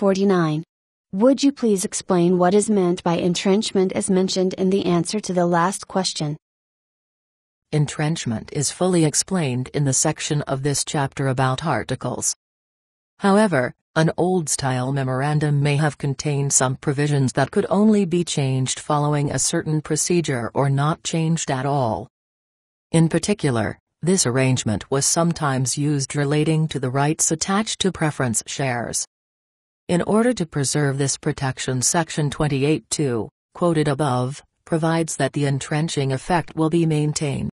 49. Would you please explain what is meant by entrenchment as mentioned in the answer to the last question? Entrenchment is fully explained in the section of this chapter about articles. However, an old-style memorandum may have contained some provisions that could only be changed following a certain procedure or not changed at all. In particular, this arrangement was sometimes used relating to the rights attached to preference shares. In order to preserve this protection Section 28.2, quoted above, provides that the entrenching effect will be maintained,